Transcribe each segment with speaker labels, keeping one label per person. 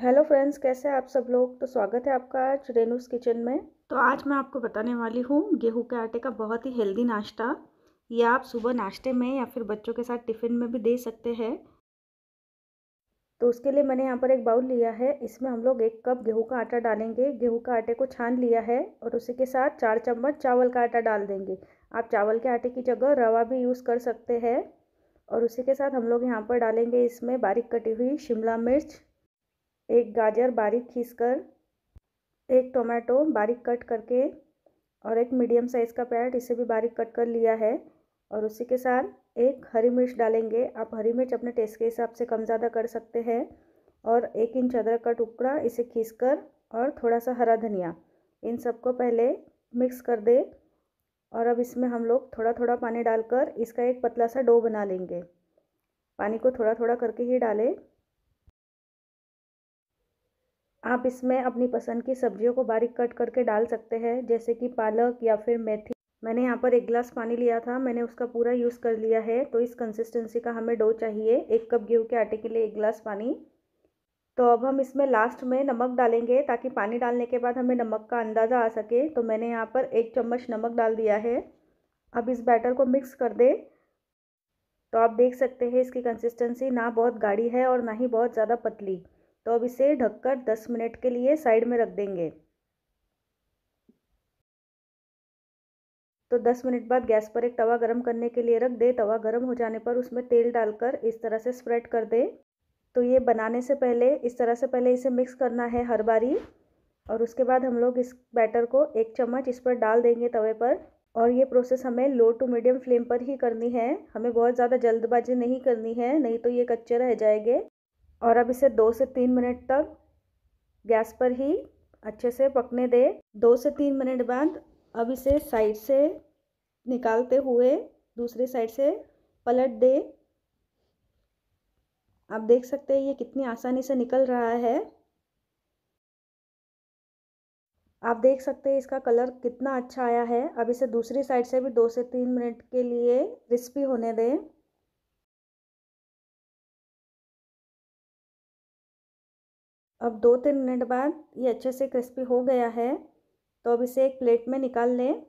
Speaker 1: hello friends कैसे आप सब लोग तो स्वागत है आपका आज रेनूस किचन में तो आज मैं आपको बताने वाली हूँ गेहूं के आटे का बहुत ही हेल्दी नाश्ता ये आप सुबह नाश्ते में या फिर बच्चों के साथ टिफ़िन में भी दे सकते हैं तो उसके लिए मैंने यहाँ पर एक बाउल लिया है इसमें हम लोग एक कप गेहूँ का आटा डालेंगे गेहूँ का आटे को छान लिया है और उसी के साथ चार चम्मच चावल का आटा डाल देंगे आप चावल के आटे की जगह रवा भी यूज़ कर सकते हैं और उसी के साथ हम लोग यहाँ पर डालेंगे इसमें बारीक कटी हुई शिमला मिर्च एक गाजर बारीक खींच कर एक टोमेटो बारीक कट करके और एक मीडियम साइज़ का प्याज इसे भी बारीक कट कर लिया है और उसी के साथ एक हरी मिर्च डालेंगे आप हरी मिर्च अपने टेस्ट के हिसाब से कम ज़्यादा कर सकते हैं और एक इंच अदरक का टुकड़ा इसे खींच कर और थोड़ा सा हरा धनिया इन सबको पहले मिक्स कर दे और अब इसमें हम लोग थोड़ा थोड़ा पानी डालकर इसका एक पतला सा डो बना लेंगे पानी को थोड़ा थोड़ा करके ही डालें आप इसमें अपनी पसंद की सब्जियों को बारीक कट करके डाल सकते हैं जैसे कि पालक या फिर मेथी मैंने यहाँ पर एक गिलास पानी लिया था मैंने उसका पूरा यूज़ कर लिया है तो इस कंसिस्टेंसी का हमें डो चाहिए एक कप गेहूँ के आटे के लिए एक गिलास पानी तो अब हम इसमें लास्ट में नमक डालेंगे ताकि पानी डालने के बाद हमें नमक का अंदाज़ा आ सके तो मैंने यहाँ पर एक चम्मच नमक डाल दिया है अब इस बैटर को मिक्स कर दें तो आप देख सकते हैं इसकी कंसिस्टेंसी ना बहुत गाढ़ी है और ना ही बहुत ज़्यादा पतली तो अब इसे ढककर 10 मिनट के लिए साइड में रख देंगे तो 10 मिनट बाद गैस पर एक तवा गरम करने के लिए रख दे तवा गरम हो जाने पर उसमें तेल डालकर इस तरह से स्प्रेड कर दे तो ये बनाने से पहले इस तरह से पहले इसे मिक्स करना है हर बारी और उसके बाद हम लोग इस बैटर को एक चम्मच इस पर डाल देंगे तवे पर और ये प्रोसेस हमें लो टू मीडियम फ्लेम पर ही करनी है हमें बहुत ज़्यादा जल्दबाजी नहीं करनी है नहीं तो ये कच्चे रह जाएंगे और अब इसे दो से तीन मिनट तक गैस पर ही अच्छे से पकने दे दो से तीन मिनट बाद अब इसे साइड से निकालते हुए दूसरी साइड से पलट दे आप देख सकते हैं ये कितनी आसानी से निकल रहा है आप देख सकते हैं इसका कलर कितना अच्छा आया है अब इसे दूसरी साइड से भी दो से तीन मिनट के लिए क्रिस्पी होने दें अब दो तीन मिनट बाद ये अच्छे से क्रिस्पी हो गया है तो अब इसे एक प्लेट में निकाल लें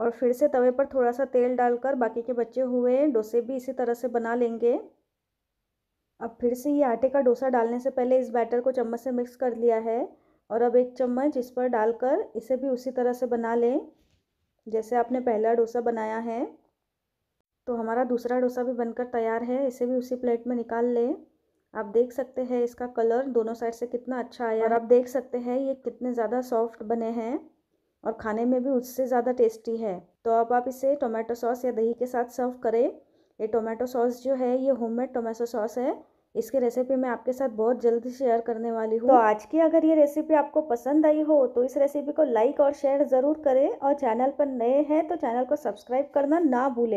Speaker 1: और फिर से तवे पर थोड़ा सा तेल डालकर बाकी के बचे हुए डोसे भी इसी तरह से बना लेंगे अब फिर से ये आटे का डोसा डालने से पहले इस बैटर को चम्मच से मिक्स कर लिया है और अब एक चम्मच इस पर डालकर इसे भी उसी तरह से बना लें जैसे आपने पहला डोसा बनाया है तो हमारा दूसरा डोसा भी बनकर तैयार है इसे भी उसी प्लेट में निकाल लें आप देख सकते हैं इसका कलर दोनों साइड से कितना अच्छा आया और आप देख सकते हैं ये कितने ज़्यादा सॉफ्ट बने हैं और खाने में भी उससे ज़्यादा टेस्टी है तो अब आप इसे टोमेटो सॉस या दही के साथ सर्व करें ये टोमेटो सॉस जो है ये होममेड टोमेटो सॉस है इसकी रेसिपी मैं आपके साथ बहुत जल्दी शेयर करने वाली हूँ तो आज की अगर ये रेसिपी आपको पसंद आई हो तो इस रेसिपी को लाइक और शेयर ज़रूर करें और चैनल पर नए हैं तो चैनल को सब्सक्राइब करना ना भूलें